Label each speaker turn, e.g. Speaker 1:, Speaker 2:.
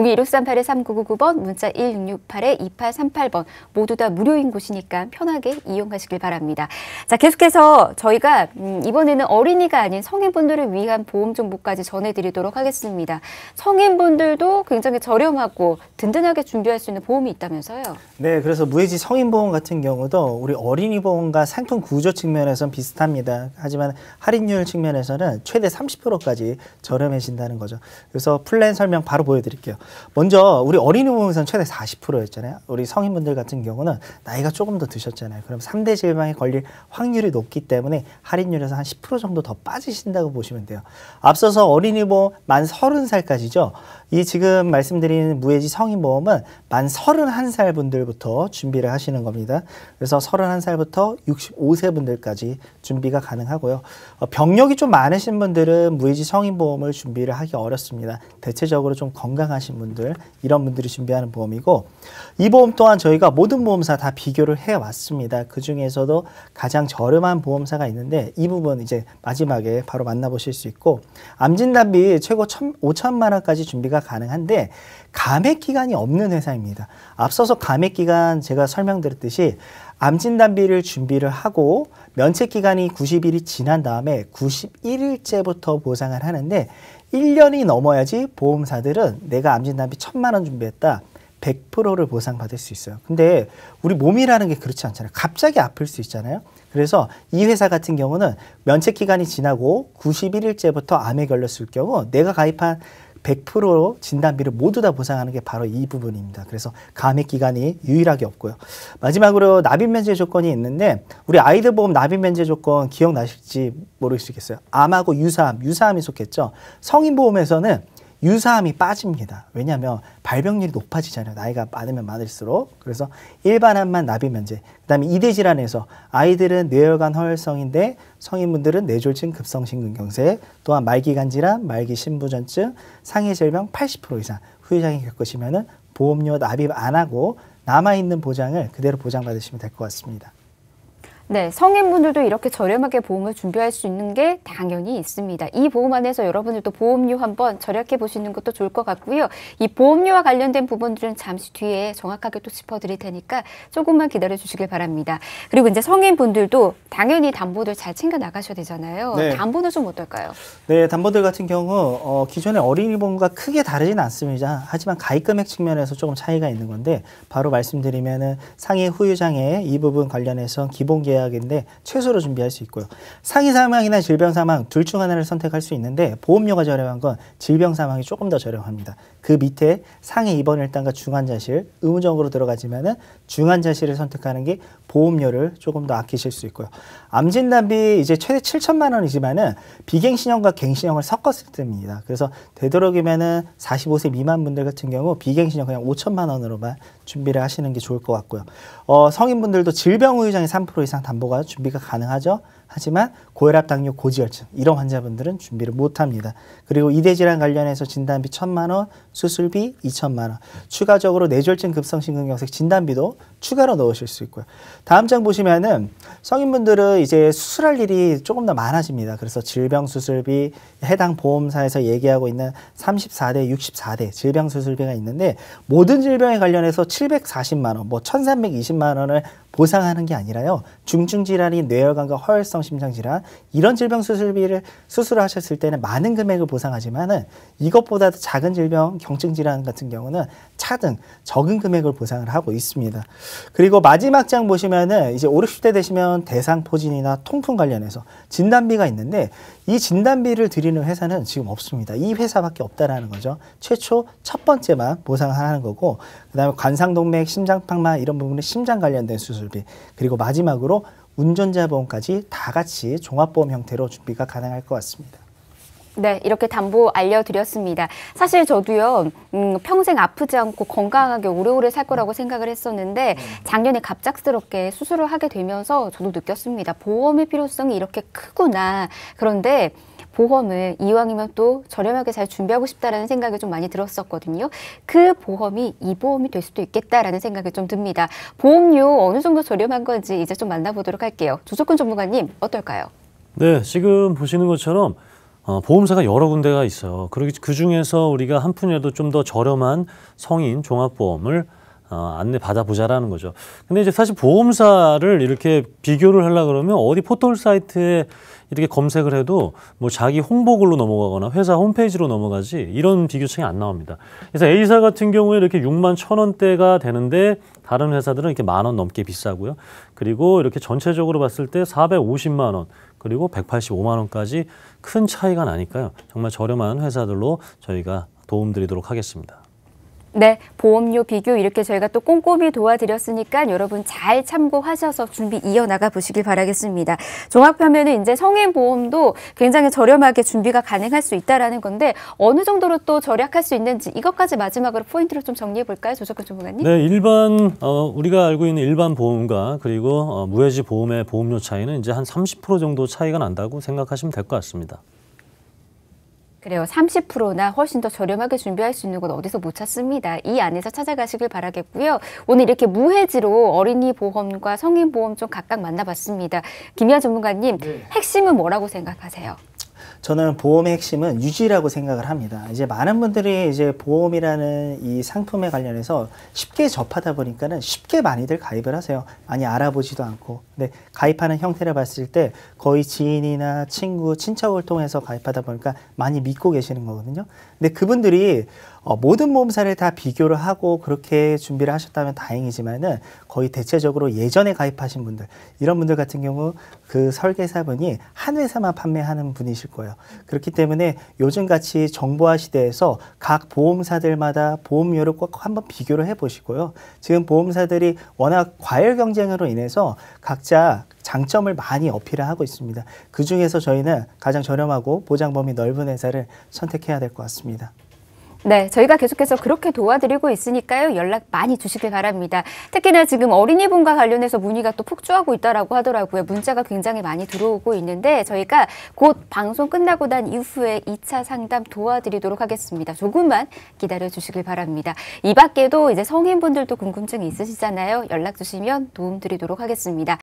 Speaker 1: 0 2 6 3 8 3 9 9 9번 문자 1668-2838번 모두 다 무료인 곳이니까 편하게 이용하시길 바랍니다. 자, 계속해서 저희가 음, 이번에는 어린이가 아닌 성인분들을 위한 보험 정보까지 전해드리도록 하겠습니다. 성인분들도 굉장히 저렴하고 든든하게 준비할 수 있는 보험이 있다면서요?
Speaker 2: 네, 그래서 무해지 성인보험 같은 경우도 우리 어린이 보험과 상품 구조 측면에서는 비슷합니다. 하지만 할인율 측면에서는 최대 30%까지 저렴해진다는 거죠. 그래서 플랜 설명 바로 보여드릴게요. 먼저 우리 어린이 보험에서는 최대 40%였잖아요. 우리 성인분들 같은 경우는 나이가 조금 더 드셨잖아요. 그럼 3대 질병에 걸릴 확률이 높기 때문에 할인율에서 한 10% 정도 더 빠지신다고 보시면 돼요. 앞서서 어린이 보험 만 30살까지죠. 이 지금 말씀드린 무해지 성인 보험은 만 31살 분들부터 준비를 하시는 겁니다. 그래서 31살부터 65세 분들까지 준비가 가능하고요. 어, 병력이 좀 많으신 분들은 무해지 성인 보험을 준비를 하기 어렵습니다. 대체적으로 좀 건강하신 하신 분들 이런 분들이 준비하는 보험이고 이 보험 또한 저희가 모든 보험사 다 비교를 해 왔습니다. 그 중에서도 가장 저렴한 보험사가 있는데 이 부분 이제 마지막에 바로 만나보실 수 있고 암진단비 최고 5천만 원까지 준비가 가능한데 감액 기간이 없는 회사입니다. 앞서서 감액 기간 제가 설명드렸듯이 암진단비를 준비를 하고 면책 기간이 90일이 지난 다음에 91일째부터 보상을 하는데 1년이 넘어야지 보험사들은 내가 암진단비 천만 원 준비했다. 100%를 보상받을 수 있어요. 근데 우리 몸이라는 게 그렇지 않잖아요. 갑자기 아플 수 있잖아요. 그래서 이 회사 같은 경우는 면책 기간이 지나고 91일째부터 암에 걸렸을 경우 내가 가입한 100% 진단비를 모두 다 보상하는 게 바로 이 부분입니다. 그래서 감액 기간이 유일하게 없고요. 마지막으로 납입 면제 조건이 있는데 우리 아이들 보험 납입 면제 조건 기억나실지 모르겠어요. 암하고 유사암, 유사암이 속했죠. 성인 보험에서는 유사함이 빠집니다. 왜냐하면 발병률이 높아지잖아요. 나이가 많으면 많을수록. 그래서 일반암만 나비 면제. 그다음에 이대 질환에서 아이들은 뇌혈관 허혈성인데 성인분들은 뇌졸중 급성심근경색, 또한 말기 관질환 말기 신부전증, 상해 질병 80% 이상 후유장애 겪으시면은 보험료 납입 안 하고 남아 있는 보장을 그대로 보장받으시면 될 것 같습니다.
Speaker 1: 네, 성인분들도 이렇게 저렴하게 보험을 준비할 수 있는 게 당연히 있습니다. 이 보험 안에서 여러분들도 보험료 한번 절약해 보시는 것도 좋을 것 같고요. 이 보험료와 관련된 부분들은 잠시 뒤에 정확하게 또 짚어드릴 테니까 조금만 기다려 주시길 바랍니다. 그리고 이제 성인분들도 당연히 담보들 잘 챙겨 나가셔야 되잖아요. 네. 담보는 좀 어떨까요?
Speaker 2: 네, 담보들 같은 경우 어, 기존의 어린이보험과 크게 다르진 않습니다. 하지만 가입 금액 측면에서 조금 차이가 있는 건데 바로 말씀드리면은 상해 후유장애 이 부분 관련해서 기본 계약 준비해데 최소로 준비할 수 있고요. 상해 사망이나 질병 사망 둘 중 하나를 선택할 수 있는데 보험료가 저렴한 건 질병 사망이 조금 더 저렴합니다. 그 밑에 상해 입원 일당과 중환자실 의무적으로 들어가지면은 중환자실을 선택하는 게 보험료를 조금 더 아끼실 수 있고요. 암 진단비 이제 최대 7천만 원이지만은 비갱신형과 갱신형을 섞었을 때입니다. 그래서 되도록이면은 45세 미만 분들 같은 경우 비갱신형 그냥 5천만 원으로만 준비를 하시는 게 좋을 것 같고요. 어, 성인분들도 질병 의장이3% 이상 다 담보가 준비가 가능하죠. 하지만 고혈압, 당뇨, 고지혈증 이런 환자분들은 준비를 못합니다. 그리고 이대질환 관련해서 진단비 천만 원, 수술비 이천만 원, 추가적으로 뇌졸중 급성심근경색 진단비도 추가로 넣으실 수 있고요. 다음 장 보시면은 성인분들은 이제 수술할 일이 조금 더 많아집니다. 그래서 질병 수술비 해당 보험사에서 얘기하고 있는 삼십사 대 육십사 대 질병 수술비가 있는데 모든 질병에 관련해서 칠백사십만 원, 뭐 천삼백이십만 원을 보상하는 게 아니라요. 중증 질환인 뇌혈관과 허혈성 심장 질환 이런 질병 수술비를 수술하셨을 때는 많은 금액을 보상하지만은 이것보다도 작은 질병 경증 질환 같은 경우는 차등 적은 금액을 보상을 하고 있습니다. 그리고 마지막 장 보시면은 이제 오륙 0대 되시면 대상 포진이나 통풍 관련해서 진단비가 있는데 이 진단비를 드리는 회사는 지금 없습니다. 이 회사밖에 없다라는 거죠. 최초 첫 번째만 보상하는 거고 그다음에 관상동맥 심장팍만 이런 부분은 심장 관련된 수술 준비 그리고 마지막으로 운전자 보험까지 다 같이 종합보험 형태로 준비가 가능할 것 같습니다.
Speaker 1: 네, 이렇게 담보 알려드렸습니다. 사실 저도요, 음, 평생 아프지 않고 건강하게 오래오래 살 거라고 생각을 했었는데, 작년에 갑작스럽게 수술을 하게 되면서 저도 느꼈습니다. 보험의 필요성이 이렇게 크구나. 그런데, 보험을 이왕이면 또 저렴하게 잘 준비하고 싶다라는 생각이 좀 많이 들었었거든요. 그 보험이 이 보험이 될 수도 있겠다라는 생각이 좀 듭니다. 보험료 어느 정도 저렴한 건지 이제 좀 만나보도록 할게요. 조석근 전문가님 어떨까요?
Speaker 3: 네, 지금 보시는 것처럼 어, 보험사가 여러 군데가 있어요. 그러기 그 중에서 우리가 한 푼이라도 좀 더 저렴한 성인 종합보험을 어, 안내 받아보자라는 거죠. 근데 이제 사실 보험사를 이렇게 비교를 하려 그러면 어디 포털 사이트에 이렇게 검색을 해도 뭐 자기 홍보글로 넘어가거나 회사 홈페이지로 넘어가지 이런 비교층이 안 나옵니다. 그래서 A사 같은 경우에 이렇게 6만 천 원대가 되는데 다른 회사들은 이렇게 만 원 넘게 비싸고요. 그리고 이렇게 전체적으로 봤을 때 450만 원 그리고 185만 원까지 큰 차이가 나니까요. 정말 저렴한 회사들로 저희가 도움드리도록 하겠습니다.
Speaker 1: 네, 보험료 비교 이렇게 저희가 또 꼼꼼히 도와드렸으니까 여러분 잘 참고하셔서 준비 이어나가 보시길 바라겠습니다. 종합하면은 이제 성인보험도 굉장히 저렴하게 준비가 가능할 수 있다라는 건데 어느 정도로 또 절약할 수 있는지 이것까지 마지막으로 포인트로 좀 정리해 볼까요? 조석근 전문가님? 네,
Speaker 3: 일반 어, 우리가 알고 있는 일반 보험과 그리고 어, 무해지 보험의 보험료 차이는 이제 한 30% 정도 차이가 난다고 생각하시면 될 것 같습니다.
Speaker 1: 그래요. 30%나 훨씬 더 저렴하게 준비할 수 있는 곳 어디서 못 찾습니다. 이 안에서 찾아가시길 바라겠고요. 오늘 이렇게 무해지로 어린이 보험과 성인 보험 좀 각각 만나봤습니다. 김희아 전문가님, 네. 핵심은 뭐라고 생각하세요?
Speaker 2: 저는 보험의 핵심은 유지라고 생각을 합니다. 이제 많은 분들이 이제 보험이라는 이 상품에 관련해서 쉽게 접하다 보니까는 쉽게 많이들 가입을 하세요. 많이 알아보지도 않고. 근데 가입하는 형태를 봤을 때 거의 지인이나 친구, 친척을 통해서 가입하다 보니까 많이 믿고 계시는 거거든요. 근데 그분들이 어, 모든 보험사를 다 비교를 하고 그렇게 준비를 하셨다면 다행이지만은 거의 대체적으로 예전에 가입하신 분들 이런 분들 같은 경우 그 설계사분이 한 회사만 판매하는 분이실 거예요. 그렇기 때문에 요즘같이 정보화 시대에서 각 보험사들마다 보험료를 꼭 한번 비교를 해보시고요. 지금 보험사들이 워낙 과열 경쟁으로 인해서 각자 장점을 많이 어필을 하고 있습니다. 그 중에서 저희는 가장 저렴하고 보장 범위 넓은 회사를 선택해야 될 것 같습니다.
Speaker 1: 네, 저희가 계속해서 그렇게 도와드리고 있으니까요. 연락 많이 주시길 바랍니다. 특히나 지금 어린이분과 관련해서 문의가 또 폭주하고 있다라고 하더라고요. 문자가 굉장히 많이 들어오고 있는데 저희가 곧 방송 끝나고 난 이후에 2차 상담 도와드리도록 하겠습니다. 조금만 기다려 주시길 바랍니다. 이 밖에도 이제 성인분들도 궁금증이 있으시잖아요. 연락 주시면 도움 드리도록 하겠습니다.